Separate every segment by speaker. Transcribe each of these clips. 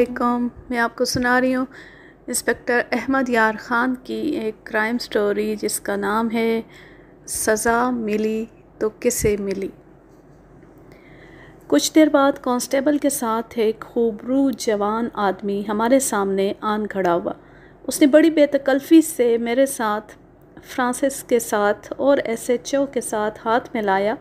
Speaker 1: वालेकुम मैं आपको सुना रही हूँ इंस्पेक्टर अहमद यार ख़ान की एक क्राइम स्टोरी जिसका नाम है सज़ा मिली तो किसे मिली कुछ देर बाद कांस्टेबल के साथ एक खूबरू जवान आदमी हमारे सामने आन खड़ा हुआ उसने बड़ी बेतकल्फ़ी से मेरे साथ फ्रांसिस के साथ और एस एच ओ के साथ हाथ मिलाया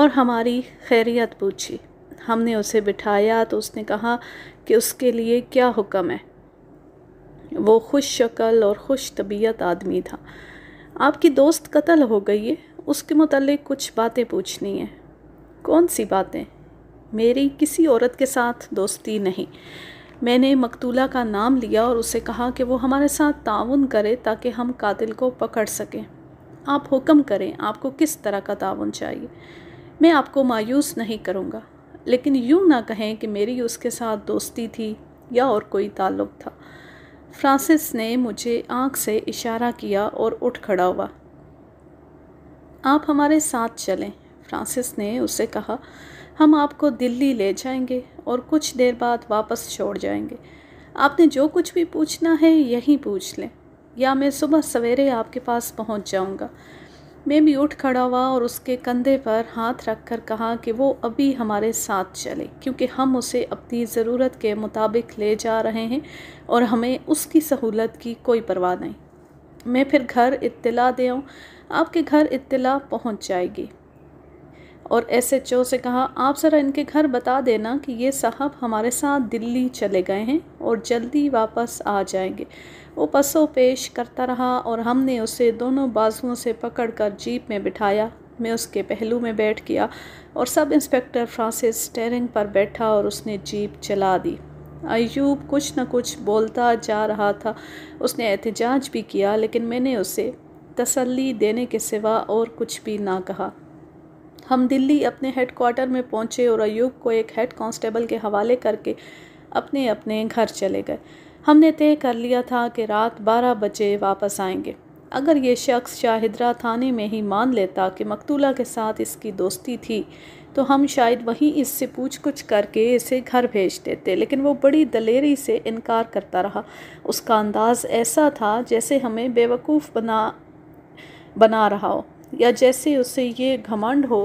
Speaker 1: और हमारी खैरियत पूछी हमने उसे बिठाया तो उसने कहा कि उसके लिए क्या हुक्म है वो खुश शक्ल और खुश तबीयत आदमी था आपकी दोस्त कत्ल हो गई है उसके मतलब कुछ बातें पूछनी है कौन सी बातें मेरी किसी औरत के साथ दोस्ती नहीं मैंने मकतूला का नाम लिया और उसे कहा कि वो हमारे साथ ताउन करे ताकि हम कातिल को पकड़ सकें आप हुक्म करें आपको किस तरह का ताउन चाहिए मैं आपको मायूस नहीं करूँगा लेकिन यूँ ना कहें कि मेरी उसके साथ दोस्ती थी या और कोई ताल्लुक था फ्रांसिस ने मुझे आंख से इशारा किया और उठ खड़ा हुआ आप हमारे साथ चलें फ्रांसिस ने उसे कहा हम आपको दिल्ली ले जाएंगे और कुछ देर बाद वापस छोड़ जाएंगे आपने जो कुछ भी पूछना है यहीं पूछ लें या मैं सुबह सवेरे आपके पास पहुंच जाऊंगा मैं भी उठ खड़ा हुआ और उसके कंधे पर हाथ रखकर कहा कि वो अभी हमारे साथ चले क्योंकि हम उसे अपनी ज़रूरत के मुताबिक ले जा रहे हैं और हमें उसकी सहूलत की कोई परवाह नहीं मैं फिर घर इत्तला दे आऊँ आपके घर इत्तला पहुंच जाएगी और एस एच ओ से कहा आप ज़रा इनके घर बता देना कि ये साहब हमारे साथ दिल्ली चले गए हैं और जल्दी वापस आ जाएंगे वो पसो पेश करता रहा और हमने उसे दोनों बाजुओं से पकड़कर जीप में बिठाया मैं उसके पहलू में बैठ गया और सब इंस्पेक्टर फ्रांसिस स्टेरिंग पर बैठा और उसने जीप चला दी अयूब कुछ न कुछ बोलता जा रहा था उसने एहतजाज भी किया लेकिन मैंने उसे तसल्ली देने के सिवा और कुछ भी ना कहा हम दिल्ली अपने हेड क्वार्टर में पहुंचे और अयूब को एक हेड कांस्टेबल के हवाले करके अपने अपने घर चले गए हमने तय कर लिया था कि रात बारह बजे वापस आएंगे अगर ये शख्स शाहिदरा थाने में ही मान लेता कि मकतूला के साथ इसकी दोस्ती थी तो हम शायद वहीं इससे पूछ कुछ करके इसे घर भेज देते लेकिन वो बड़ी दलेरी से इनकार करता रहा उसका अंदाज़ ऐसा था जैसे हमें बेवकूफ़ बना बना रहा हो या जैसे उसे ये घमंड हो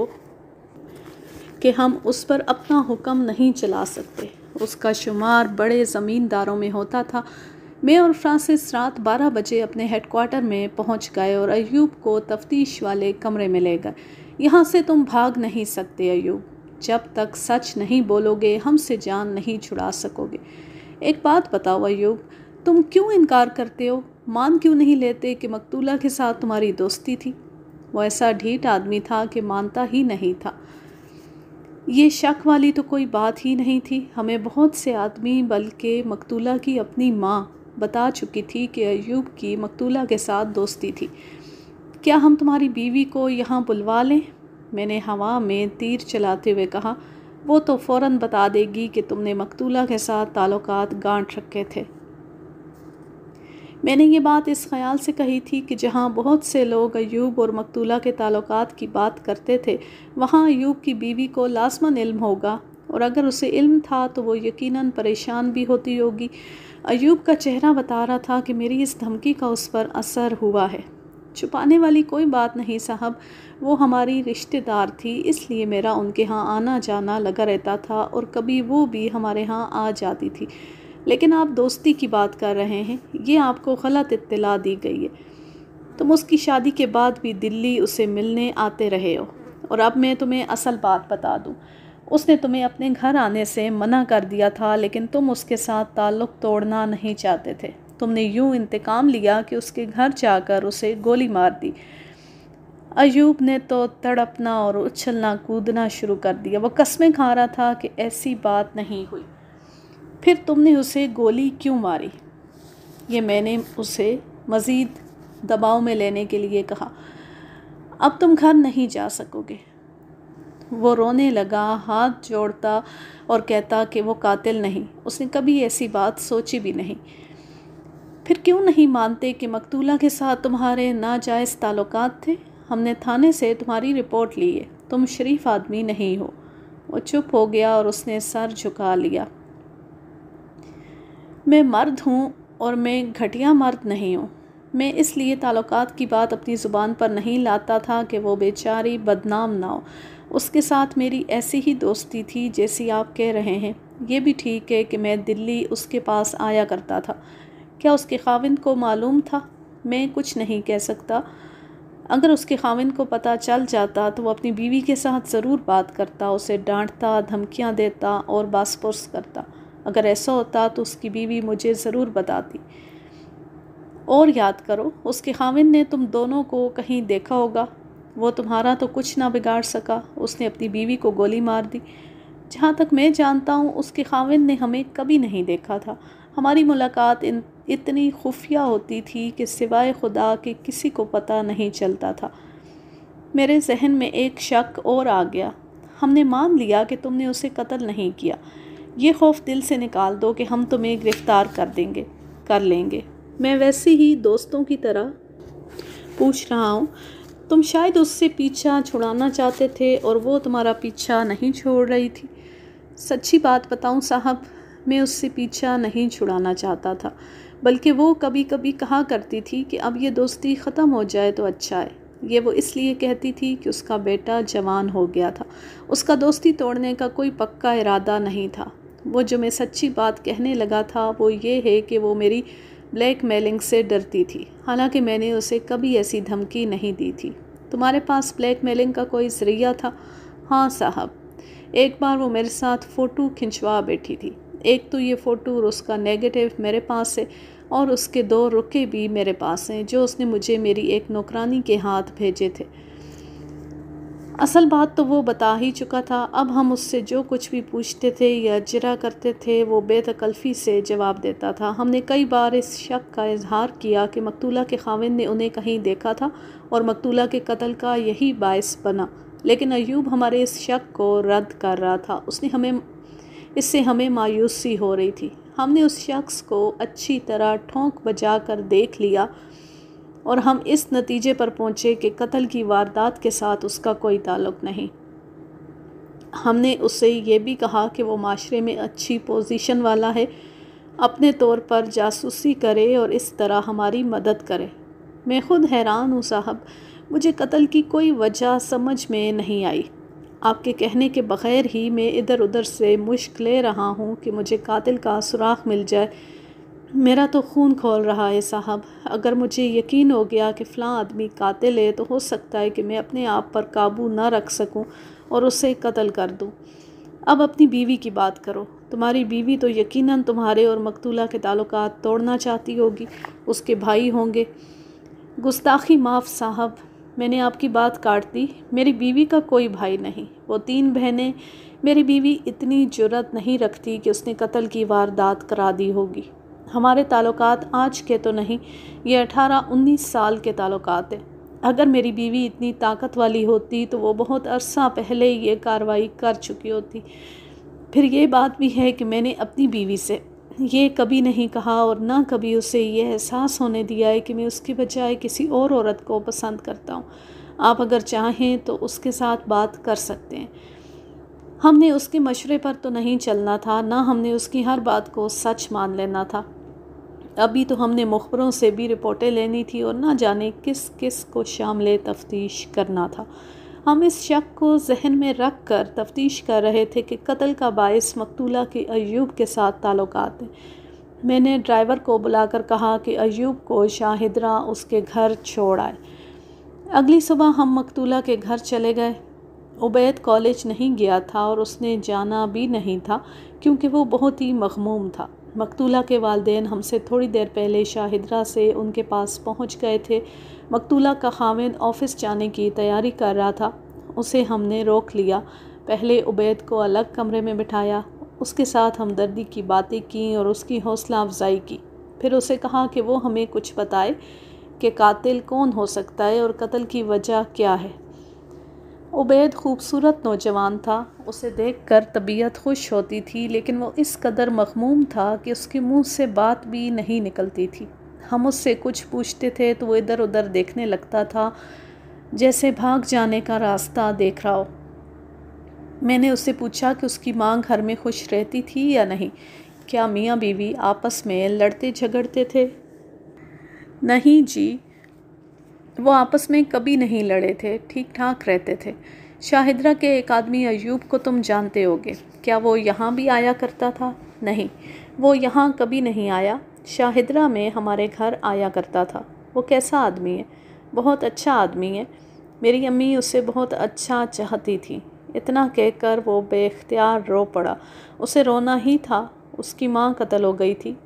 Speaker 1: कि हम उस पर अपना हुक्म नहीं चला सकते उसका शुमार बड़े ज़मींदारों में होता था मैं और फ्रांसिस रात 12 बजे अपने हेडक्वार्टर में पहुंच गए और अयूब को तफ्तीश वाले कमरे में ले गए यहाँ से तुम भाग नहीं सकते अयूब जब तक सच नहीं बोलोगे हमसे जान नहीं छुड़ा सकोगे एक बात बताओ अयूब तुम क्यों इनकार करते हो मान क्यों नहीं लेते कि मकतूला के साथ तुम्हारी दोस्ती थी वो ऐसा ढीठ आदमी था कि मानता ही नहीं था ये शक वाली तो कोई बात ही नहीं थी हमें बहुत से आदमी बल्कि मकतूला की अपनी माँ बता चुकी थी कि अयूब की मकतूला के साथ दोस्ती थी क्या हम तुम्हारी बीवी को यहाँ बुलवा लें मैंने हवा में तीर चलाते हुए कहा वो तो फ़ौर बता देगी कि तुमने मकतूला के साथ ताल्लुक गांठ रखे थे मैंने ये बात इस ख्याल से कही थी कि जहाँ बहुत से लोग अयूब और मकतूला के ताल्लुकात की बात करते थे वहाँ अयूब की बीवी को लाजमन इल्म होगा और अगर उसे इल्म था तो वो यकीनन परेशान भी होती होगी अयूब का चेहरा बता रहा था कि मेरी इस धमकी का उस पर असर हुआ है छुपाने वाली कोई बात नहीं साहब वो हमारी रिश्तेदार थी इसलिए मेरा उनके यहाँ आना जाना लगा रहता था और कभी वो भी हमारे यहाँ आ जाती थी लेकिन आप दोस्ती की बात कर रहे हैं ये आपको गलत इत्तला दी गई है तुम उसकी शादी के बाद भी दिल्ली उसे मिलने आते रहे हो और अब मैं तुम्हें असल बात बता दूँ उसने तुम्हें अपने घर आने से मना कर दिया था लेकिन तुम उसके साथ ताल्लुक़ तोड़ना नहीं चाहते थे तुमने यूँ इंतकाम लिया कि उसके घर जाकर उसे गोली मार दी अयूब ने तो तड़पना और उछलना कूदना शुरू कर दिया वो कस्में खा रहा था कि ऐसी बात नहीं हुई फिर तुमने उसे गोली क्यों मारी ये मैंने उसे मज़ीद दबाव में लेने के लिए कहा अब तुम घर नहीं जा सकोगे वो रोने लगा हाथ जोड़ता और कहता कि वो कातिल नहीं उसने कभी ऐसी बात सोची भी नहीं फिर क्यों नहीं मानते कि मकतूला के साथ तुम्हारे नाजायज़ ताल्लुक थे हमने थाने से तुम्हारी रिपोर्ट ली है तुम शरीफ आदमी नहीं हो वो चुप हो गया और उसने सर झुका लिया मैं मर्द हूँ और मैं घटिया मर्द नहीं हूँ मैं इसलिए ताल्लुकात की बात अपनी ज़ुबान पर नहीं लाता था कि वो बेचारी बदनाम ना हो उसके साथ मेरी ऐसी ही दोस्ती थी जैसी आप कह रहे हैं ये भी ठीक है कि मैं दिल्ली उसके पास आया करता था क्या उसके खाविंद को मालूम था मैं कुछ नहीं कह सकता अगर उसके खाविंद को पता चल जाता तो वो अपनी बीवी के साथ ज़रूर बात करता उसे डांटता धमकियाँ देता और बासपुरस करता अगर ऐसा होता तो उसकी बीवी मुझे ज़रूर बताती और याद करो उसके खाविन ने तुम दोनों को कहीं देखा होगा वो तुम्हारा तो कुछ ना बिगाड़ सका उसने अपनी बीवी को गोली मार दी जहाँ तक मैं जानता हूँ उसके खाविन ने हमें कभी नहीं देखा था हमारी मुलाकात इन इतनी खुफिया होती थी कि सिवाय खुदा के किसी को पता नहीं चलता था मेरे जहन में एक शक और आ गया हमने मान लिया कि तुमने उसे कत्ल नहीं किया ये खौफ दिल से निकाल दो कि हम तुम्हें गिरफ़्तार कर देंगे कर लेंगे मैं वैसे ही दोस्तों की तरह पूछ रहा हूँ तुम शायद उससे पीछा छुड़ाना चाहते थे और वो तुम्हारा पीछा नहीं छोड़ रही थी सच्ची बात बताऊँ साहब मैं उससे पीछा नहीं छुड़ाना चाहता था बल्कि वो कभी कभी कहा करती थी कि अब ये दोस्ती ख़त्म हो जाए तो अच्छा है ये वो इसलिए कहती थी कि उसका बेटा जवान हो गया था उसका दोस्ती तोड़ने का कोई पक्का इरादा नहीं था वो जो मैं सच्ची बात कहने लगा था वो ये है कि वो मेरी ब्लैक मेलिंग से डरती थी हालांकि मैंने उसे कभी ऐसी धमकी नहीं दी थी तुम्हारे पास ब्लैक मेलिंग का कोई जरिया था हाँ साहब एक बार वो मेरे साथ फ़ोटो खिंचवा बैठी थी एक तो ये फ़ोटो और उसका नेगेटिव मेरे पास है और उसके दो रुके भी मेरे पास हैं जो उसने मुझे मेरी एक नौकरानी के हाथ भेजे थे असल बात तो वो बता ही चुका था अब हम उससे जो कुछ भी पूछते थे या जरा करते थे वो बेतकल्फ़ी से जवाब देता था हमने कई बार इस शक का इजहार किया कि मकतूला के खाविन ने उन्हें कहीं देखा था और मकतूला के कत्ल का यही बायस बना लेकिन अयूब हमारे इस शक को रद्द कर रहा था उसने हमें इससे हमें मायूसी हो रही थी हमने उस शख्स को अच्छी तरह ठोंक बजा कर देख लिया और हम इस नतीजे पर पहुँचे कि कत्ल की वारदात के साथ उसका कोई ताल्लुक नहीं हमने उससे ये भी कहा कि वो माशरे में अच्छी पोजीशन वाला है अपने तौर पर जासूसी करे और इस तरह हमारी मदद करे मैं खुद हैरान हूँ साहब मुझे कत्ल की कोई वजह समझ में नहीं आई आपके कहने के बग़ैर ही मैं इधर उधर से मुश्क ले रहा हूँ कि मुझे कातिल का सुराख मिल जाए मेरा तो खून खोल रहा है साहब अगर मुझे यकीन हो गया कि फ़लाँ आदमी कातिल है तो हो सकता है कि मैं अपने आप पर काबू ना रख सकूं और उसे कत्ल कर दूं। अब अपनी बीवी की बात करो तुम्हारी बीवी तो यकीनन तुम्हारे और मकतूला के ताल्लुक तोड़ना चाहती होगी उसके भाई होंगे गुस्ताखी माफ़ साहब मैंने आपकी बात काट दी मेरी बीवी का कोई भाई नहीं वो तीन बहनें मेरी बीवी इतनी जुरत नहीं रखती कि उसने कत्ल की वारदात करा दी होगी हमारे ताल्लुक आज के तो नहीं ये अठारह उन्नीस साल के ताल्लुक हैं अगर मेरी बीवी इतनी ताकत वाली होती तो वो बहुत अरसा पहले ये कार्रवाई कर चुकी होती फिर ये बात भी है कि मैंने अपनी बीवी से ये कभी नहीं कहा और ना कभी उसे ये एहसास होने दिया है कि मैं उसके बजाय किसी और औरत को पसंद करता हूँ आप अगर चाहें तो उसके साथ बात कर सकते हैं हमने उसके मशवरे पर तो नहीं चलना था ना हमने उसकी हर बात को सच मान लेना था अभी तो हमने मुखबरों से भी रिपोर्टें लेनी थी और ना जाने किस किस को शामिल तफ्तीश करना था हम इस शक को जहन में रख कर तफ्तीश कर रहे थे कि कत्ल का बायस मकतूला के अयूब के साथ ताल्लुक हैं मैंने ड्राइवर को बुलाकर कहा कि अयूब को शाहिदरा उसके घर छोड़ आए अगली सुबह हम मकतूला के घर चले गए उबैद कॉलेज नहीं गया था और उसने जाना भी नहीं था क्योंकि वो बहुत ही मखमूम था मकतूला के वालदे हमसे थोड़ी देर पहले शाहिदरा से उनके पास पहुंच गए थे मकतूला का खाविन ऑफ़िस जाने की तैयारी कर रहा था उसे हमने रोक लिया पहले उबैद को अलग कमरे में बिठाया उसके साथ हमदर्दी की बातें की और उसकी हौसला अफजाई की फिर उसे कहा कि वो हमें कुछ बताए कि कातिल कौन हो सकता है और कत्ल की वजह क्या है उबैद खूबसूरत नौजवान था उसे देखकर तबीयत खुश होती थी लेकिन वो इस कदर मखमूम था कि उसके मुंह से बात भी नहीं निकलती थी हम उससे कुछ पूछते थे तो वो इधर उधर देखने लगता था जैसे भाग जाने का रास्ता देख रहा हो मैंने उससे पूछा कि उसकी माँ घर में खुश रहती थी या नहीं क्या मियाँ बीवी आपस में लड़ते झगड़ते थे नहीं जी वो आपस में कभी नहीं लड़े थे ठीक ठाक रहते थे शाहिदरा के एक आदमी अयूब को तुम जानते होगे क्या वो यहाँ भी आया करता था नहीं वो यहाँ कभी नहीं आया शाहिदरा में हमारे घर आया करता था वो कैसा आदमी है बहुत अच्छा आदमी है मेरी अम्मी उसे बहुत अच्छा चाहती थी इतना कहकर वो बेख्तियार रो पड़ा उसे रोना ही था उसकी माँ कत्ल हो गई थी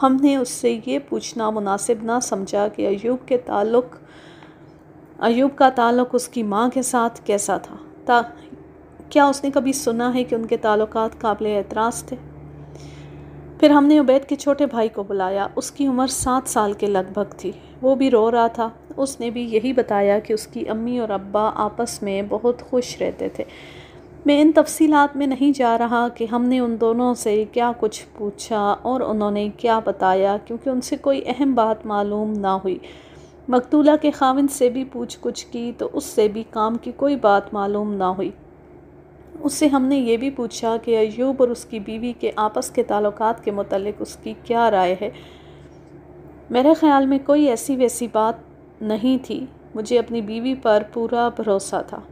Speaker 1: हमने उससे ये पूछना मुनासिब ना समझा कि अयूब के ताल्लुक़ अयूब का ताल्लुक़ उसकी माँ के साथ कैसा था ता क्या उसने कभी सुना है कि उनके ताल्लुक काबिल एतराज़ थे फिर हमने उबैद के छोटे भाई को बुलाया उसकी उम्र सात साल के लगभग थी वो भी रो रहा था उसने भी यही बताया कि उसकी अम्मी और अब्बा आपस में बहुत खुश रहते थे मैं इन तफसीलात में नहीं जा रहा कि हमने उन दोनों से क्या कुछ पूछा और उन्होंने क्या बताया क्योंकि उनसे कोई अहम बात मालूम ना हुई मकतूला के खाविन से भी पूछ कुछ की तो उससे भी काम की कोई बात मालूम ना हुई उससे हमने ये भी पूछा कि अयूब और उसकी बीवी के आपस के ताल्लुक के मतलब उसकी क्या राय है मेरे ख़्याल में कोई ऐसी वैसी बात नहीं थी मुझे अपनी बीवी पर पूरा भरोसा था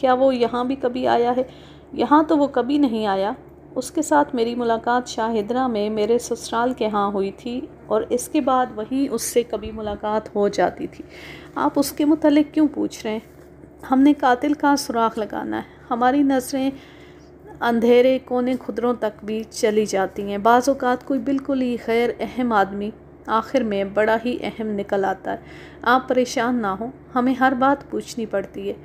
Speaker 1: क्या वो यहाँ भी कभी आया है यहाँ तो वो कभी नहीं आया उसके साथ मेरी मुलाकात शाहिदरा में मेरे ससुराल के यहाँ हुई थी और इसके बाद वहीं उससे कभी मुलाकात हो जाती थी आप उसके मतलब क्यों पूछ रहे हैं हमने कातिल का सुराख लगाना है हमारी नज़रें अंधेरे कोने खुदरों तक भी चली जाती हैं बाज़ात कोई बिल्कुल ही गैर अहम आदमी आखिर में बड़ा ही अहम निकल आता है आप परेशान ना हो हमें हर बात पूछनी पड़ती है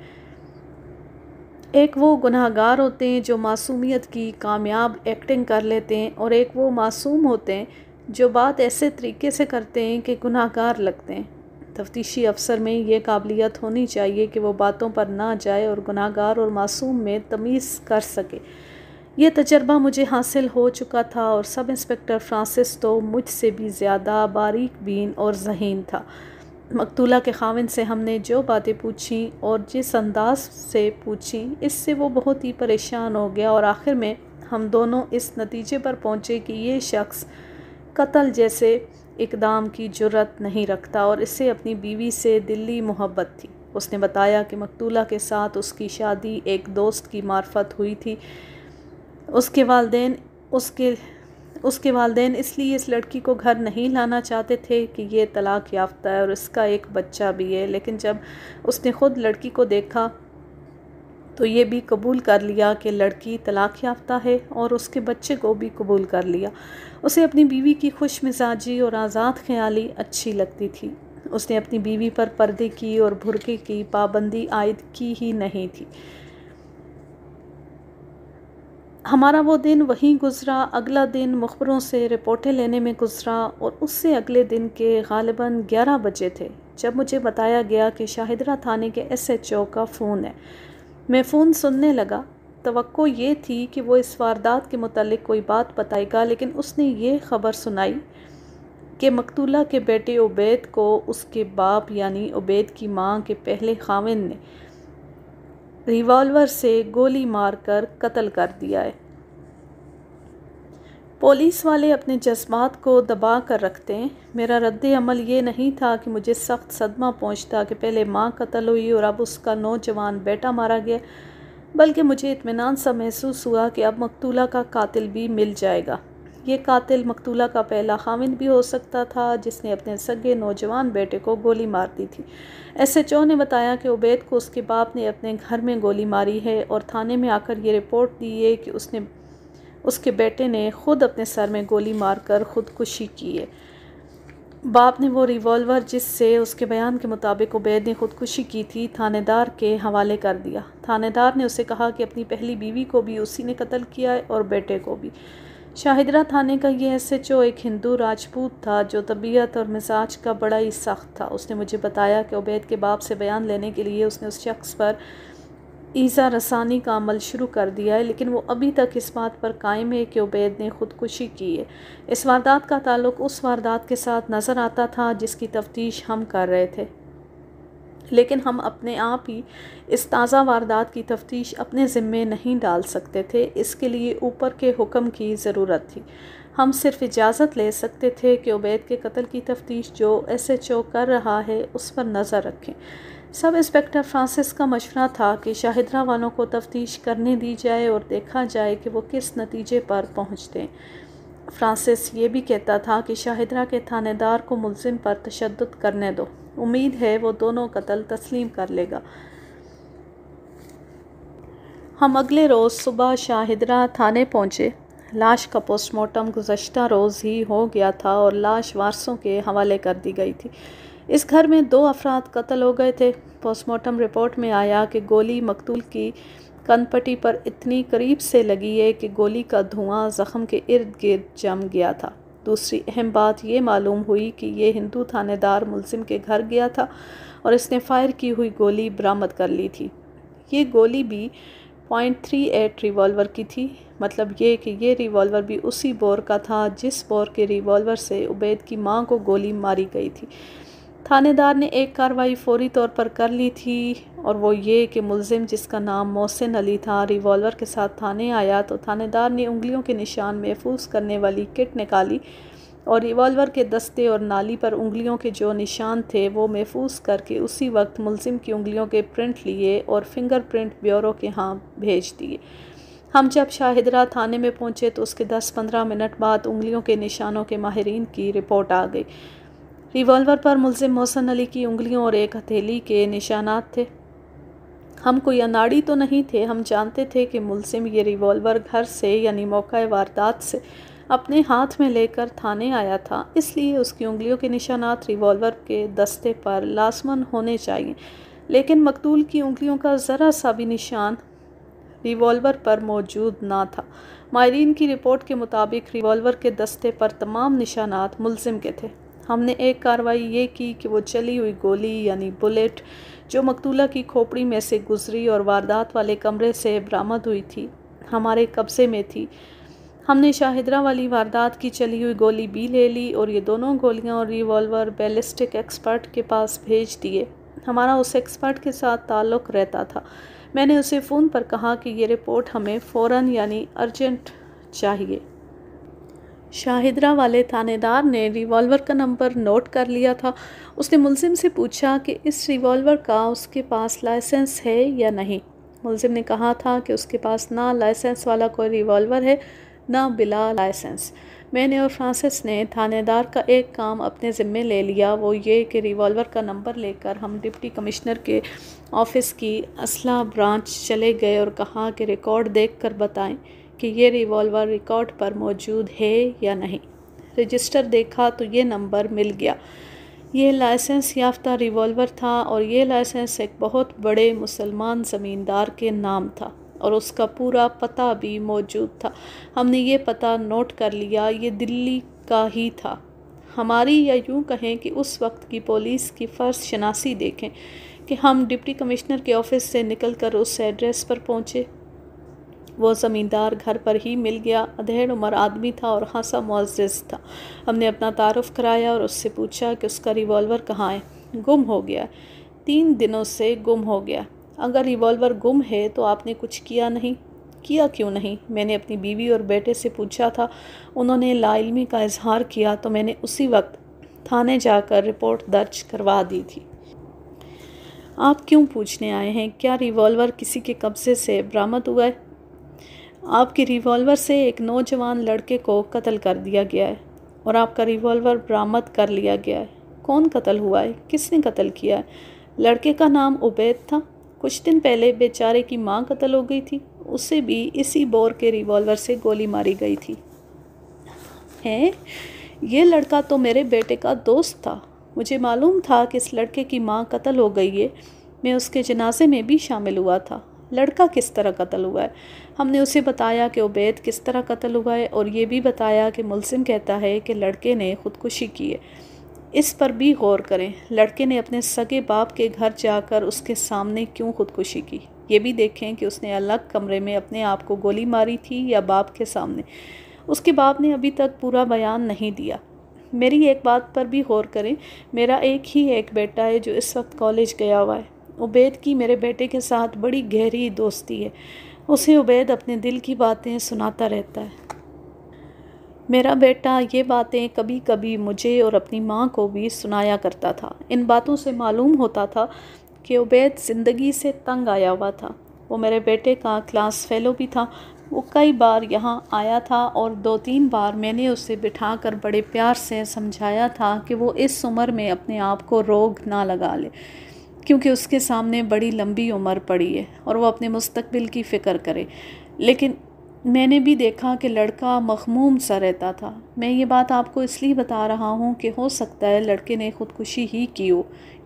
Speaker 1: एक वो गुनाहगार होते हैं जो मासूमियत की कामयाब एक्टिंग कर लेते हैं और एक वो मासूम होते हैं जो बात ऐसे तरीके से करते हैं कि गुनाहगार लगते हैं तफ्तीशी अफसर में ये काबिलियत होनी चाहिए कि वो बातों पर ना जाए और गुनाहगार और मासूम में तमीज़ कर सके ये तजर्बा मुझे हासिल हो चुका था और सब इंस्पेक्टर फ्रांसिस तो मुझसे भी ज़्यादा बारीक बीन और जहीन था मकतूला के खाविन से हमने जो बातें पूछी और जिस अंदाज से पूछी इससे वो बहुत ही परेशान हो गया और आखिर में हम दोनों इस नतीजे पर पहुँचे कि ये शख्स कत्ल जैसे इकदाम की जरूरत नहीं रखता और इसे अपनी बीवी से दिल्ली मोहब्बत थी उसने बताया कि मकतूला के साथ उसकी शादी एक दोस्त की मार्फत हुई थी उसके वालदेन उसके उसके वालदे इसलिए इस लड़की को घर नहीं लाना चाहते थे कि ये तलाक़ याफ्ता है और इसका एक बच्चा भी है लेकिन जब उसने ख़ुद लड़की को देखा तो ये भी कबूल कर लिया कि लड़की तलाक़ याफ्ता है और उसके बच्चे को भी कबूल कर लिया उसे अपनी बीवी की खुश मिजाजी और आज़ाद ख्याली अच्छी लगती थी उसने अपनी बीवी पर पर्दे की और भुरके की पाबंदी आयद की ही नहीं थी हमारा वो दिन वहीं गुज़रा अगला दिन मुखबरों से रिपोर्टें लेने में गुज़रा और उससे अगले दिन के गालिबा ग्यारह बजे थे जब मुझे बताया गया कि शाहिदरा थाने के एसएचओ का फ़ोन है मैं फ़ोन सुनने लगा तो ये थी कि वो इस वारदात के मतलब कोई बात बताएगा लेकिन उसने ये ख़बर सुनाई कि मकतूला के बेटे उबैद को उसके बाप यानी उबैद की माँ के पहले खाविन ने रिवॉल्वर से गोली मारकर कत्ल कर दिया है पुलिस वाले अपने जज्बात को दबा कर रखते हैं मेरा रद्द अमल ये नहीं था कि मुझे सख्त सदमा पहुंचता कि पहले माँ कत्ल हुई और अब उसका नौजवान बेटा मारा गया बल्कि मुझे इतमान सा महसूस हुआ कि अब मकतूला का कातिल भी मिल जाएगा ये कातिल मकतूला का पहला खाविंद भी हो सकता था जिसने अपने सगे नौजवान बेटे को गोली मार दी थी एस एच ओ ने बताया कि उबैद को उसके बाप ने अपने घर में गोली मारी है और थाने में आकर ये रिपोर्ट दी है कि उसने उसके बेटे ने खुद अपने सर में गोली मारकर खुदकुशी की है बाप ने वो रिवॉल्वर जिससे उसके बयान के मुताबिक उबैद ने खुदकुशी की थी थानेदार के हवाले कर दिया थानेदार ने उसे कहा कि अपनी पहली बीवी को भी उसी ने कत्ल किया है और बेटे को भी शाहिदरा थाने का यह एस एच ओ एक हिंदू राजपूत था जो तबीयत और मिजाज का बड़ा ही सख्त था उसने मुझे बताया कि उबैद के बाप से बयान लेने के लिए उसने उस शख्स पर ईज़ा रसानी का अमल शुरू कर दिया है लेकिन वो अभी तक इस बात पर कायम है कि उबैद ने ख़ुदकुशी की है इस वारदात का ताल्लुक उस वारदात के साथ नज़र आता था जिसकी तफ्तीश हम कर रहे थे लेकिन हम अपने आप ही इस ताज़ा वारदात की तफ्तीश अपने ज़िम्मे नहीं डाल सकते थे इसके लिए ऊपर के हुक्म की ज़रूरत थी हम सिर्फ इजाज़त ले सकते थे कि उबैद के कत्ल की तफ्तीश जो एस एच ओ कर रहा है उस पर नज़र रखें सब इंस्पेक्टर फ्रांसिस का मशवरा था कि शाहिदरा वालों को तफ्तीश करने दी जाए और देखा जाए कि वो किस नतीजे पर पहुँचते फ्रांसिस ये भी कहता था कि शाहिदरा के थानेदार को मुलजिम पर तशद करने दो उम्मीद है वो दोनों कत्ल तस्लीम कर लेगा हम अगले रोज़ सुबह शाहिदरा थाने पहुँचे लाश का पोस्टमार्टम गुजशत रोज़ ही हो गया था और लाश वारसों के हवाले कर दी गई थी इस घर में दो अफराद कत्ल हो गए थे पोस्टमार्टम रिपोर्ट में आया कि गोली मकतूल की कनपटी पर इतनी करीब से लगी है कि गोली का धुआं ज़ख़म के इर्द गिर्द जम गया था दूसरी अहम बात यह मालूम हुई कि यह हिंदू थानेदार मुलजिम के घर गया था और इसने फायर की हुई गोली बरामद कर ली थी ये गोली भी पॉइंट थ्री एट रिवॉल्वर की थी मतलब ये कि ये रिवॉल्वर भी उसी बोर का था जिस बोर के रिवॉल्वर से उबैद की मां को गोली मारी गई थी थानेदार ने एक कार्रवाई फौरी तौर पर कर ली थी और वो ये कि मुलजिम जिसका नाम मोहसिन अली था रिवॉल्वर के साथ थाने आया तो थानेदार ने उंगलियों के निशान महफूज करने वाली किट निकाली और रिवॉल्वर के दस्ते और नाली पर उंगलियों के जो निशान थे वो महफूज करके उसी वक्त मुलजिम की उंगलियों के प्रिंट लिए और फिंगरप्रिंट ब्यूरो के यहाँ भेज दिए हम जब शाहिदरा थाने में पहुँचे तो उसके दस पंद्रह मिनट बाद उंगलियों के निशानों के माहरीन की रिपोर्ट आ गई रिवॉल्वर पर मुलजिम मोहसन अली की उंगलियों और एक हथेली के निशानात थे हम कोई अनाड़ी तो नहीं थे हम जानते थे कि मुलिम ये रिवॉल्वर घर से यानी मौका वारदात से अपने हाथ में लेकर थाने आया था इसलिए उसकी उंगलियों के निशानात रिवॉल्वर के दस्ते पर लाजमन होने चाहिए लेकिन मकतूल की उंगलियों का ज़रा सा भी निशान रिवॉल्वर पर मौजूद ना था मायरीन की रिपोर्ट के मुताबिक रिवॉल्वर के दस्ते पर तमाम निशानात मुलजिम के थे हमने एक कार्रवाई ये की कि वो चली हुई गोली यानी बुलेट जो मकतूला की खोपड़ी में से गुजरी और वारदात वाले कमरे से बरामद हुई थी हमारे कब्ज़े में थी हमने शाहिदरा वाली वारदात की चली हुई गोली भी ले ली और ये दोनों गोलियां और रिवॉल्वर बैलिस्टिक एक्सपर्ट के पास भेज दिए हमारा उस एक्सपर्ट के साथ ताल्लुक़ रहता था मैंने उसे फ़ोन पर कहा कि ये रिपोर्ट हमें फ़ौर यानी अर्जेंट चाहिए शाहिदरा वाले थानेदार ने रिवॉल्वर का नंबर नोट कर लिया था उसने मुलजिम से पूछा कि इस रिवॉल्वर का उसके पास लाइसेंस है या नहीं मुलजिम ने कहा था कि उसके पास ना लाइसेंस वाला कोई रिवॉल्वर है ना बिला लाइसेंस मैंने और फ्रांसिस ने थानेदार का एक काम अपने ज़िम्मे ले लिया वो ये कि रिवॉल्वर का नंबर लेकर हम डिप्टी कमिश्नर के ऑफिस की असला ब्रांच चले गए और कहा कि रिकॉर्ड देखकर बताएं कि ये रिवॉल्वर रिकॉर्ड पर मौजूद है या नहीं रजिस्टर देखा तो ये नंबर मिल गया ये लाइसेंस याफ्ता रिवॉल्वर था और ये लाइसेंस एक बहुत बड़े मुसलमान ज़मींदार के नाम था और उसका पूरा पता भी मौजूद था हमने ये पता नोट कर लिया ये दिल्ली का ही था हमारी या यूँ कहें कि उस वक्त की पुलिस की फ़र्ज शनासी देखें कि हम डिप्टी कमिश्नर के ऑफ़िस से निकलकर उस एड्रेस पर पहुँचे वो ज़मींदार घर पर ही मिल गया अधेड़ उम्र आदमी था और खासा मुआज़ था हमने अपना तारफ़ कराया और उससे पूछा कि उसका रिवॉल्वर कहाँ है गुम हो गया तीन दिनों से गुम हो गया अगर रिवॉल्वर गुम है तो आपने कुछ किया नहीं किया क्यों नहीं मैंने अपनी बीवी और बेटे से पूछा था उन्होंने लाइलमी का इजहार किया तो मैंने उसी वक्त थाने जाकर रिपोर्ट दर्ज करवा दी थी आप क्यों पूछने आए हैं क्या रिवॉल्वर किसी के कब्जे से बरामद हुआ है आपके रिवॉल्वर से एक नौजवान लड़के को कत्ल कर दिया गया है और आपका रिवॉल्वर बरामद कर लिया गया है कौन कत्ल हुआ है किसने कत्ल किया है लड़के का नाम उबैद था कुछ दिन पहले बेचारे की माँ कत्ल हो गई थी उसे भी इसी बोर के रिवॉल्वर से गोली मारी गई थी है ये लड़का तो मेरे बेटे का दोस्त था मुझे मालूम था कि इस लड़के की माँ कत्ल हो गई है मैं उसके जनाजे में भी शामिल हुआ था लड़का किस तरह कत्ल हुआ है हमने उसे बताया कि उबैद किस तरह कत्ल हुआ है और ये भी बताया कि मुलसिम कहता है कि लड़के ने ख़ुदकुशी की है इस पर भी गौर करें लड़के ने अपने सगे बाप के घर जाकर उसके सामने क्यों खुदकुशी की ये भी देखें कि उसने अलग कमरे में अपने आप को गोली मारी थी या बाप के सामने उसके बाप ने अभी तक पूरा बयान नहीं दिया मेरी एक बात पर भी गौर करें मेरा एक ही एक बेटा है जो इस वक्त कॉलेज गया हुआ है उबैद की मेरे बेटे के साथ बड़ी गहरी दोस्ती है उसे उबैद अपने दिल की बातें सुनाता रहता है मेरा बेटा ये बातें कभी कभी मुझे और अपनी माँ को भी सुनाया करता था इन बातों से मालूम होता था कि उबैद ज़िंदगी से तंग आया हुआ था वो मेरे बेटे का क्लास फेलो भी था वो कई बार यहाँ आया था और दो तीन बार मैंने उसे बिठा कर बड़े प्यार से समझाया था कि वो इस उम्र में अपने आप को रोग ना लगा ले क्योंकि उसके सामने बड़ी लंबी उम्र पड़ी है और वो अपने मुस्तबिल की फ़िक्र करे लेकिन मैंने भी देखा कि लड़का मखमूम सा रहता था मैं ये बात आपको इसलिए बता रहा हूँ कि हो सकता है लड़के ने ख़ुदकुशी ही की हो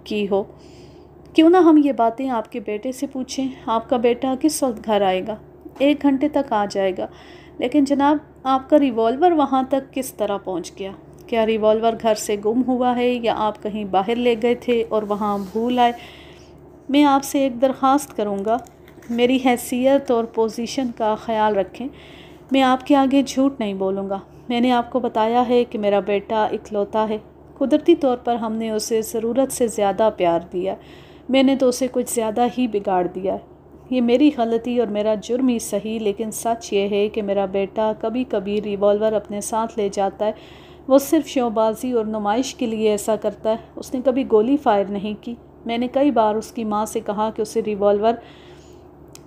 Speaker 1: की हो क्यों ना हम ये बातें आपके बेटे से पूछें आपका बेटा किस वक्त घर आएगा एक घंटे तक आ जाएगा लेकिन जनाब आपका रिवॉल्वर वहाँ तक किस तरह पहुँच गया क्या रिवॉल्वर घर से गुम हुआ है या आप कहीं बाहर ले गए थे और वहाँ भूल आए मैं आपसे एक दरख्वास्त करूँगा मेरी हैसियत और पोजीशन का ख्याल रखें मैं आपके आगे झूठ नहीं बोलूँगा मैंने आपको बताया है कि मेरा बेटा इकलौता है कुदरती तौर पर हमने उसे ज़रूरत से ज़्यादा प्यार दिया मैंने तो उसे कुछ ज़्यादा ही बिगाड़ दिया ये मेरी गलती और मेरा जुर्म ही सही लेकिन सच ये है कि मेरा बेटा कभी कभी रिवॉल्वर अपने साथ ले जाता है वो सिर्फ शोबाजी और नुमाइश के लिए ऐसा करता है उसने कभी गोली फायर नहीं की मैंने कई बार उसकी माँ से कहा कि उसे रिवॉल्वर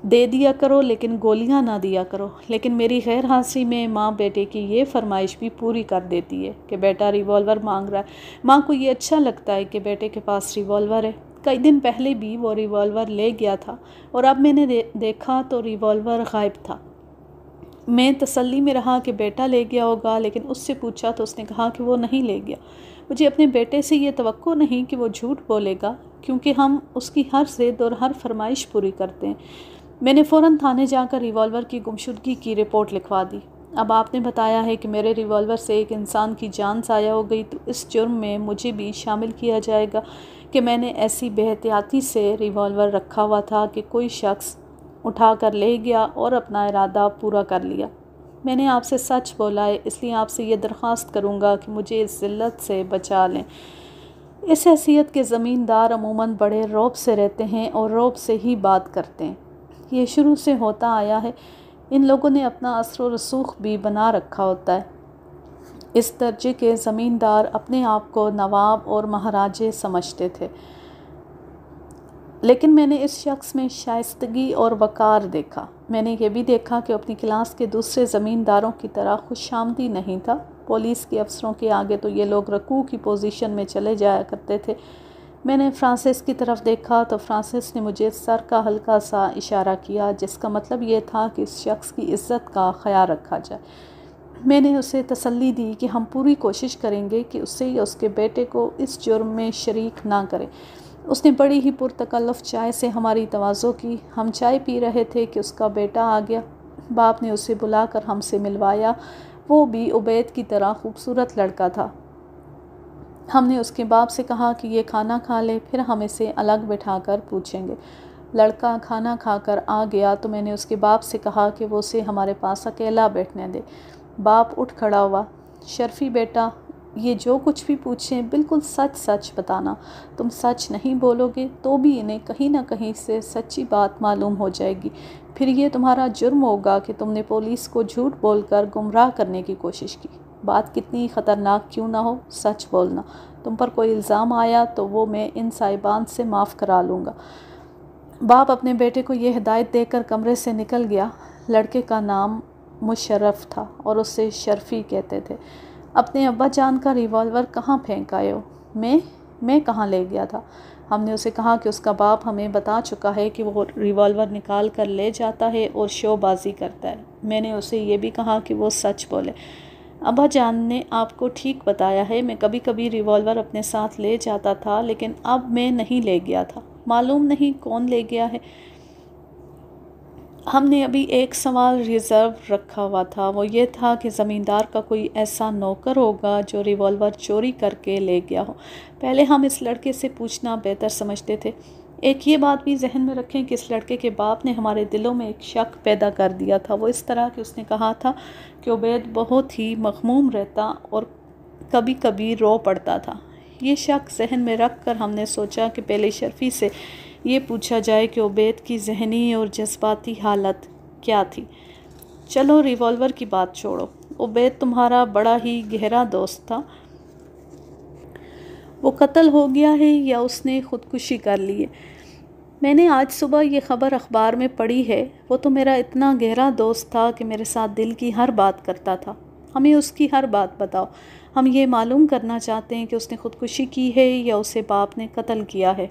Speaker 1: दे दिया करो लेकिन गोलियां ना दिया करो लेकिन मेरी खैर हासी में माँ बेटे की ये फरमाइश भी पूरी कर देती है कि बेटा रिवॉल्वर मांग रहा है माँ को ये अच्छा लगता है कि बेटे के पास रिवॉल्वर है कई दिन पहले भी वो रिवॉल्वर ले गया था और अब मैंने दे, देखा तो रिवॉल्वर गायब था मैं तसल्ली में रहा कि बेटा ले गया होगा लेकिन उससे पूछा तो उसने कहा कि वो नहीं ले गया मुझे अपने बेटे से ये तो नहीं कि वो झूठ बोलेगा क्योंकि हम उसकी हर ज़िद और हर फरमाइश पूरी करते हैं मैंने फ़ौरन थाने जाकर रिवॉल्वर की गुमशुदगी की रिपोर्ट लिखवा दी अब आपने बताया है कि मेरे रिवॉल्वर से एक इंसान की जान साया हो गई तो इस जुर्म में मुझे भी शामिल किया जाएगा कि मैंने ऐसी बेहतियाती से रिवॉल्वर रखा हुआ था कि कोई शख्स उठा कर ले गया और अपना इरादा पूरा कर लिया मैंने आपसे सच बोला है इसलिए आपसे ये दरख्वास्त करूँगा कि मुझे इस जिल्लत से बचा लें इस हैसियत के ज़मींदार अमूमन बड़े रौब से रहते हैं और रौब से ही बात करते हैं ये शुरू से होता आया है इन लोगों ने अपना असर रसूख भी बना रखा होता है इस दर्जे के ज़मींदार अपने आप को नवाब और महाराजे समझते थे लेकिन मैंने इस शख्स में शाइस्तगी और वक़ार देखा मैंने ये भी देखा कि अपनी क्लास के दूसरे ज़मींदारों की तरह खुश आमदी नहीं था पुलिस के अफसरों के आगे तो ये लोग रकू की पोजीशन में चले जाया करते थे मैंने फ्रांसिस की तरफ देखा तो फ्रांसिस ने मुझे सर का हल्का सा इशारा किया जिसका मतलब ये था कि इस शख्स की इज़्ज़त का ख्याल रखा जाए मैंने उसे तसल्ली दी कि हम पूरी कोशिश करेंगे कि उसे या उसके बेटे को इस जुर्म में शरीक ना करें उसने बड़ी ही पुरतकल्लफ चाय से हमारी तोज़ो की हम चाय पी रहे थे कि उसका बेटा आ गया बाप ने उसे बुलाकर हमसे मिलवाया वो भी उबैद की तरह खूबसूरत लड़का था हमने उसके बाप से कहा कि ये खाना खा ले फिर हम इसे अलग बिठा कर पूछेंगे लड़का खाना खाकर आ गया तो मैंने उसके बाप से कहा कि वो उसे हमारे पास अकेला बैठने दे बाप उठ खड़ा हुआ शर्फी बेटा ये जो कुछ भी पूछें बिल्कुल सच सच बताना तुम सच नहीं बोलोगे तो भी इन्हें कहीं ना कहीं से सच्ची बात मालूम हो जाएगी फिर ये तुम्हारा जुर्म होगा कि तुमने पुलिस को झूठ बोलकर गुमराह करने की कोशिश की बात कितनी ख़तरनाक क्यों ना हो सच बोलना तुम पर कोई इल्ज़ाम आया तो वो मैं इन साहिबान से माफ़ करा लूँगा बाप अपने बेटे को यह हिदायत देकर कमरे से निकल गया लड़के का नाम मुशरफ था और उसे शर्फी कहते थे अपने अब्बा जान का रिवॉल्वर कहाँ फेंक आए हो मैं मैं कहाँ ले गया था हमने उसे कहा कि उसका बाप हमें बता चुका है कि वो रिवॉल्वर निकाल कर ले जाता है और शोबाजी करता है मैंने उसे ये भी कहा कि वो सच बोले अबा जान ने आपको ठीक बताया है मैं कभी कभी रिवॉल्वर अपने साथ ले जाता था लेकिन अब मैं नहीं ले गया था मालूम नहीं कौन ले गया है हमने अभी एक सवाल रिज़र्व रखा हुआ था वो ये था कि ज़मींदार का कोई ऐसा नौकर होगा जो रिवॉल्वर चोरी करके ले गया हो पहले हम इस लड़के से पूछना बेहतर समझते थे एक ये बात भी जहन में रखें कि इस लड़के के बाप ने हमारे दिलों में एक शक पैदा कर दिया था वो इस तरह कि उसने कहा था कि उबैद बहुत ही मखमूम रहता और कभी कभी रो पड़ता था ये शक जहन में रख कर हमने सोचा कि पहले शर्फी से ये पूछा जाए कि उबैद की जहनी और जज्बाती हालत क्या थी चलो रिवॉल्वर की बात छोड़ो उबैद तुम्हारा बड़ा ही गहरा दोस्त था वो कत्ल हो गया है या उसने ख़ुदकुशी कर ली है मैंने आज सुबह ये ख़बर अखबार में पढ़ी है वो तो मेरा इतना गहरा दोस्त था कि मेरे साथ दिल की हर बात करता था हमें उसकी हर बात बताओ हम ये मालूम करना चाहते हैं कि उसने ख़ुदकुशी की है या उसे बाप ने कत्ल किया है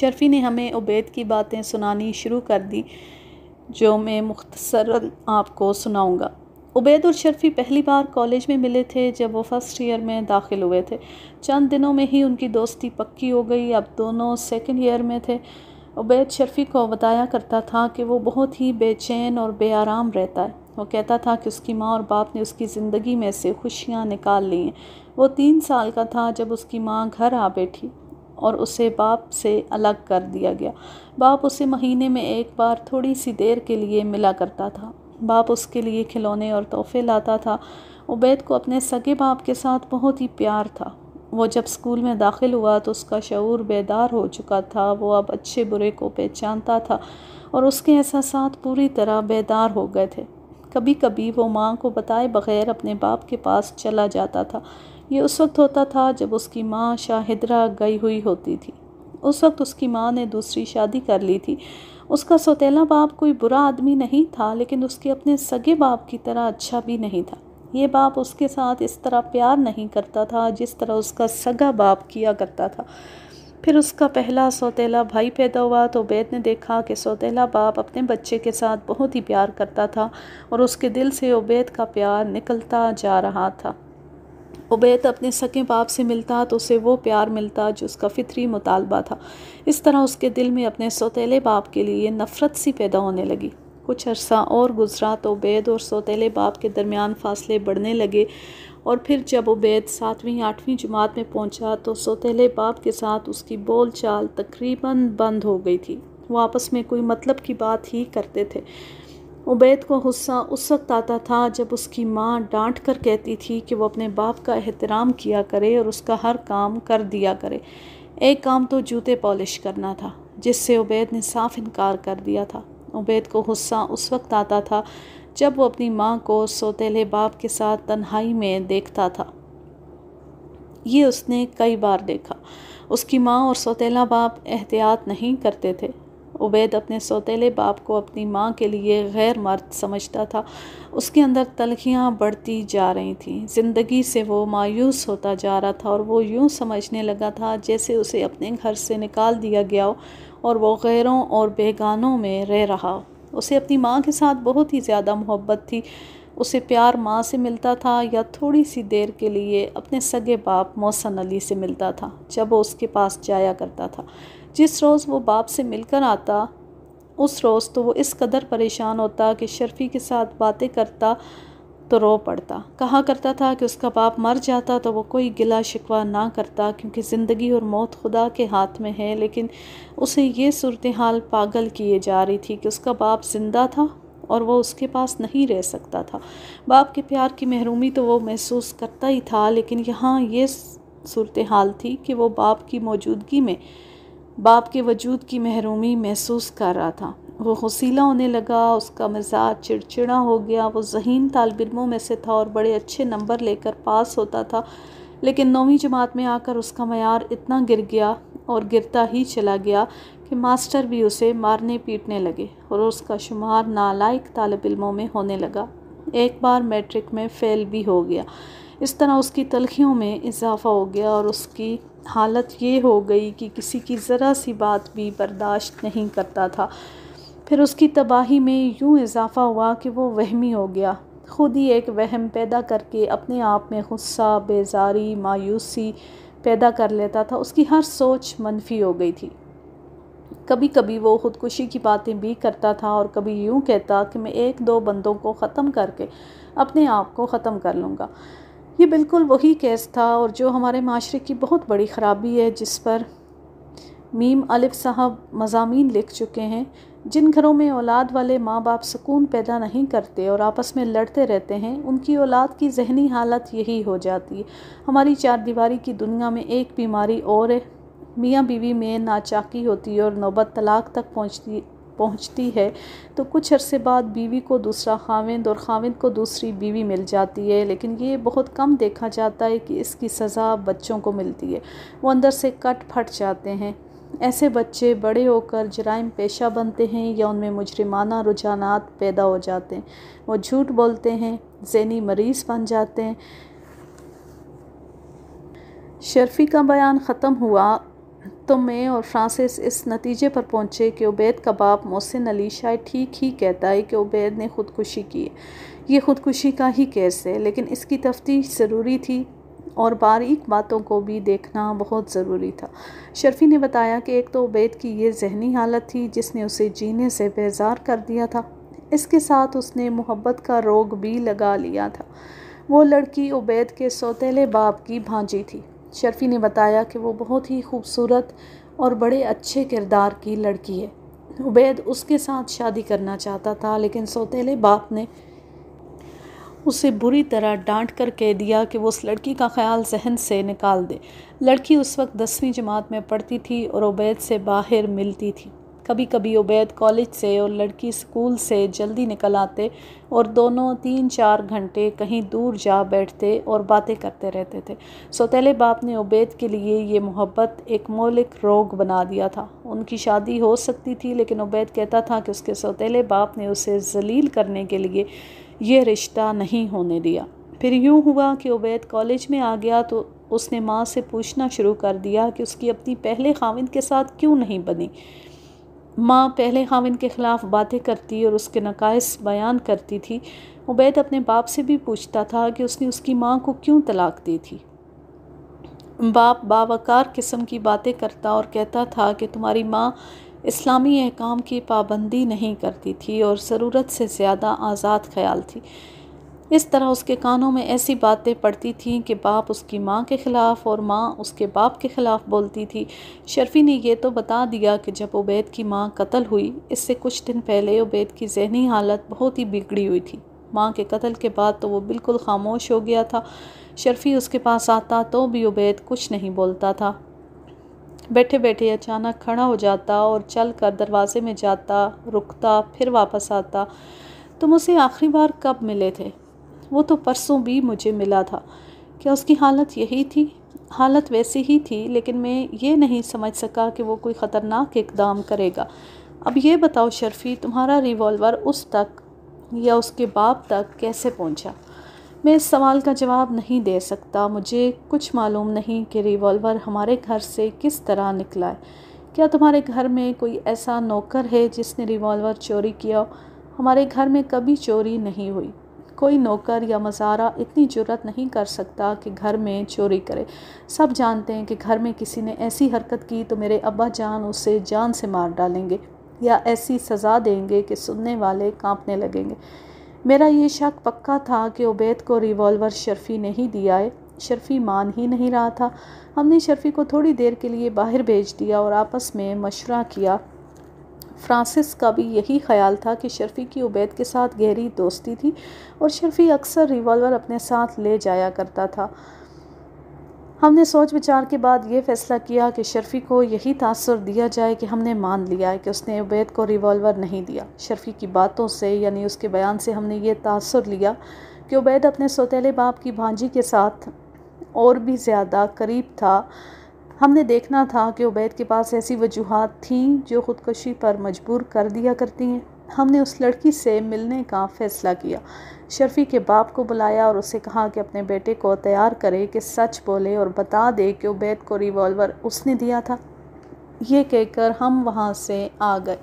Speaker 1: शर्फ़ी ने हमें उबैद की बातें सुनानी शुरू कर दी जो मैं मुख्तसर आपको सुनाऊँगा उबैद और शर्फ़ी पहली बार कॉलेज में मिले थे जब वो फ़र्स्ट ईयर में दाखिल हुए थे चंद दिनों में ही उनकी दोस्ती पक्की हो गई अब दोनों सेकेंड ईयर में थे उबैद शर्फ़ी को बताया करता था कि वो बहुत ही बेचैन और बेआराम रहता है वो कहता था कि उसकी माँ और बाप ने उसकी ज़िंदगी में से खुशियाँ निकाल ली हैं वो तीन साल का था जब उसकी माँ घर आ बैठी और उसे बाप से अलग कर दिया गया बाप उसे महीने में एक बार थोड़ी सी देर के लिए मिला करता था बाप उसके लिए खिलौने और तोहफे लाता था उबैद को अपने सगे बाप के साथ बहुत ही प्यार था वो जब स्कूल में दाखिल हुआ तो उसका शूर बेदार हो चुका था वो अब अच्छे बुरे को पहचानता था और उसके एहसास पूरी तरह बेदार हो गए थे कभी कभी वो माँ को बताए बगैर अपने बाप के पास चला जाता था ये उस वक्त होता था जब उसकी माँ शाहिदरा गई हुई होती थी उस वक्त उसकी माँ ने दूसरी शादी कर ली थी उसका सौतेला बाप कोई बुरा आदमी नहीं था लेकिन उसके अपने सगे बाप की तरह अच्छा भी नहीं था ये बाप उसके साथ इस तरह प्यार नहीं करता था जिस तरह उसका सगा बाप किया करता था फिर उसका पहला सौतेला भाई पैदा हुआ तो बैद ने देखा कि सौतेला बाप अपने बच्चे के साथ बहुत ही प्यार करता था और उसके दिल से उबैद का प्यार निकलता जा रहा था उबैद अपने सके बाप से मिलता तो उसे वो प्यार मिलता जो उसका फितरी मुतालबा था इस तरह उसके दिल में अपने सौतीले बाप के लिए नफ़रत सी पैदा होने लगी कुछ अरसा और गुजरा तो उबैद और सौतीले बाप के दरमियान फासले बढ़ने लगे और फिर जब उबैद सातवीं आठवीं जमात में पहुंचा तो सौतीले बाप के साथ उसकी बोल चाल तकरीबन बंद हो गई थी वो आपस में कोई मतलब की बात ही करते थे उबैद को गुस्सा उस वक्त आता था जब उसकी माँ डांट कर कहती थी कि वो अपने बाप का एहतराम किया करे और उसका हर काम कर दिया करे एक काम तो जूते पॉलिश करना था जिससे उबैद ने साफ इनकार कर दिया था उबैद को गुस्सा उस वक्त आता था जब वो अपनी माँ को सोतेले बाप के साथ तन्हाई में देखता था ये उसने कई बार देखा उसकी माँ और सौतेला बाप एहतियात नहीं करते थे उबैद अपने सौतेले बाप को अपनी माँ के लिए गैर मर्द समझता था उसके अंदर तलखियाँ बढ़ती जा रही थीं ज़िंदगी से वो मायूस होता जा रहा था और वो यूँ समझने लगा था जैसे उसे अपने घर से निकाल दिया गया हो और वो गैरों और बेगानों में रह रहा हो उसे अपनी माँ के साथ बहुत ही ज़्यादा मोहब्बत थी उसे प्यार माँ से मिलता था या थोड़ी सी देर के लिए अपने सगे बाप मोहसन अली से मिलता था जब वो उसके पास जाया करता था जिस रोज़ वो बाप से मिलकर आता उस रोज़ तो वो इस कदर परेशान होता कि शर्फी के साथ बातें करता तो रो पड़ता कहा करता था कि उसका बाप मर जाता तो वो कोई गिला शिकवा ना करता क्योंकि ज़िंदगी और मौत खुदा के हाथ में है लेकिन उसे ये सूरत हाल पागल किए जा रही थी कि उसका बाप ज़िंदा था और वो उसके पास नहीं रह सकता था बाप के प्यार की महरूमी तो वो महसूस करता ही था लेकिन यहाँ ये सूरत हाल थी कि वो बाप की मौजूदगी में बाप के वजूद की महरूमी महसूस कर रहा था वो हसीला होने लगा उसका मिजाज चिड़चिड़ा हो गया वो जहीन तालबिलों में से था और बड़े अच्छे नंबर लेकर पास होता था लेकिन नौवीं जमात में आकर उसका मैार इतना गिर गया और गिरता ही चला गया कि मास्टर भी उसे मारने पीटने लगे और उसका शुमार नालायक तालब इलमों में होने लगा एक बार मैट्रिक में फ़ेल भी हो गया इस तरह उसकी तलखियों में इजाफ़ा हो गया और उसकी हालत ये हो गई कि किसी की ज़रा सी बात भी बर्दाश्त नहीं करता था फिर उसकी तबाही में यूँ इजाफ़ा हुआ कि वो वहमी हो गया ख़ुद ही एक वहम पैदा करके अपने आप में गुस्सा बेजारी मायूसी पैदा कर लेता था उसकी हर सोच मनफी हो गई थी कभी कभी वो ख़ुदकुशी की बातें भी करता था और कभी यूँ कहता कि मैं एक दो बंदों को ख़त्म करके अपने आप को ख़त्म कर लूँगा ये बिल्कुल वही केस था और जो हमारे माशरे की बहुत बड़ी ख़राबी है जिस पर मीम अलिफ साहब मजामी लिख चुके हैं जिन घरों में औलाद वाले माँ बाप सुकून पैदा नहीं करते और आपस में लड़ते रहते हैं उनकी औलाद की जहनी हालत यही हो जाती है हमारी चार दीवारी की दुनिया में एक बीमारी और है मियाँ बीवी में नाचाकी होती है और नौबत तलाक तक पहुँचती पहुँचती है तो कुछ अरसे बाद बीवी को दूसरा खाविंद और खाविंद को दूसरी बीवी मिल जाती है लेकिन ये बहुत कम देखा जाता है कि इसकी सज़ा बच्चों को मिलती है वो अंदर से कट फट जाते हैं ऐसे बच्चे बड़े होकर जराइम पेशा बनते हैं या उनमें मुजरमाना रुझाना पैदा हो जाते हैं वो झूठ बोलते हैं जहनी मरीज़ बन जाते हैं शर्फी का बयान ख़त्म हुआ तो में और फ्रांसिस इस नतीजे पर पहुंचे कि उबैद का बाप मोहसिन अली शायद ठीक ही कहता है कि उबैद ने ख़ुदकुशी की ये ख़ुदकुशी का ही केस है लेकिन इसकी तफ्तीश ज़रूरी थी और बारीक बातों को भी देखना बहुत ज़रूरी था शर्फी ने बताया कि एक तो उबैद की ये जहनी हालत थी जिसने उसे जीने से बेजार कर दिया था इसके साथ उसने मोहब्बत का रोग भी लगा लिया था वो लड़की उबैद के सौतेले बाप की भांजी थी शर्फ़ी ने बताया कि वो बहुत ही खूबसूरत और बड़े अच्छे किरदार की लड़की है उबैद उसके साथ शादी करना चाहता था लेकिन सौतेले बाप ने उसे बुरी तरह डांट कर कह दिया कि वो उस लड़की का ख्याल जहन से निकाल दे लड़की उस वक्त दसवीं जमात में पढ़ती थी और उबैद से बाहर मिलती थी कभी कभी उबैद कॉलेज से और लड़की स्कूल से जल्दी निकल आते और दोनों तीन चार घंटे कहीं दूर जा बैठते और बातें करते रहते थे सोतेले बाप ने उबैद के लिए ये मोहब्बत एक मौलिक रोग बना दिया था उनकी शादी हो सकती थी लेकिन उबैद कहता था कि उसके सौतेले बाप ने उसे जलील करने के लिए यह रिश्ता नहीं होने दिया फिर यूँ हुआ कि उबैद कॉलेज में आ गया तो उसने माँ से पूछना शुरू कर दिया कि उसकी अपनी पहले खाविंद के साथ क्यों नहीं बनी माँ पहले हामिन के ख़िलाफ़ बातें करती और उसके नकायस बयान करती थी उबैद अपने बाप से भी पूछता था कि उसने उसकी माँ को क्यों तलाक दी थी बाप बावकार किस्म की बातें करता और कहता था कि तुम्हारी माँ इस्लामी अहकाम की पाबंदी नहीं करती थी और ज़रूरत से ज़्यादा आज़ाद ख्याल थी इस तरह उसके कानों में ऐसी बातें पड़ती थीं कि बाप उसकी माँ के ख़िलाफ़ और माँ उसके बाप के ख़िलाफ़ बोलती थी शर्फ़ी ने यह तो बता दिया कि जब उबैद की माँ कत्ल हुई इससे कुछ दिन पहले उबैद की जहनी हालत बहुत ही बिगड़ी हुई थी माँ के कत्ल के बाद तो वो बिल्कुल खामोश हो गया था शर्फ़ी उसके पास आता तो भी उबैद कुछ नहीं बोलता था बैठे बैठे अचानक खड़ा हो जाता और चल कर दरवाज़े में जाता रुकता फिर वापस आता तुम उसे आखिरी बार कब मिले थे वो तो परसों भी मुझे मिला था क्या उसकी हालत यही थी हालत वैसे ही थी लेकिन मैं ये नहीं समझ सका कि वो कोई ख़तरनाक इकदाम करेगा अब ये बताओ शर्फी तुम्हारा रिवॉल्वर उस तक या उसके बाप तक कैसे पहुंचा? मैं इस सवाल का जवाब नहीं दे सकता मुझे कुछ मालूम नहीं कि रिवॉल्वर हमारे घर से किस तरह निकला है क्या तुम्हारे घर में कोई ऐसा नौकर है जिसने रिवॉल्वर चोरी किया हमारे घर में कभी चोरी नहीं हुई कोई नौकर या मज़ारा इतनी जुरत नहीं कर सकता कि घर में चोरी करे सब जानते हैं कि घर में किसी ने ऐसी हरकत की तो मेरे अब्बा जान उसे जान से मार डालेंगे या ऐसी सज़ा देंगे कि सुनने वाले कांपने लगेंगे मेरा ये शक पक्का था कि उबैद को रिवॉल्वर शर्फी ने ही दिया है शर्फी मान ही नहीं रहा था हमने शर्फी को थोड़ी देर के लिए बाहर भेज दिया और आपस में मशवरा किया फ्रांसिस का भी यही ख्याल था कि शर्फ़ी की उबैद के साथ गहरी दोस्ती थी और शर्फ़ी अक्सर रिवॉल्वर अपने साथ ले जाया करता था हमने सोच विचार के बाद ये फ़ैसला किया कि शर्फ़ी को यही तासर दिया जाए कि हमने मान लिया है कि उसने उबैद को रिवॉल्वर नहीं दिया शर्फ़ी की बातों से यानी उसके बयान से हमने ये तासर लिया कि उबैद अपने सौतेले बाप की भांजी के साथ और भी ज़्यादा करीब था हमने देखना था कि उबैद के पास ऐसी वजूहत थीं जो ख़ुदकशी पर मजबूर कर दिया करती हैं हमने उस लड़की से मिलने का फ़ैसला किया शर्फी के बाप को बुलाया और उसे कहा कि अपने बेटे को तैयार करे कि सच बोले और बता दे कि उबैद को रिवॉल्वर उसने दिया था ये कहकर हम वहाँ से आ गए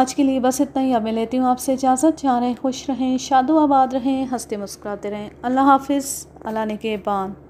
Speaker 1: आज के लिए बस इतना ही अब मैं लेती हूँ आपसे इजाज़त जा रहे खुश रहें शादो आबाद रहें हंसते मुस्कुराते रहें अल्लाह हाफिज़ अल्लाह ने के बान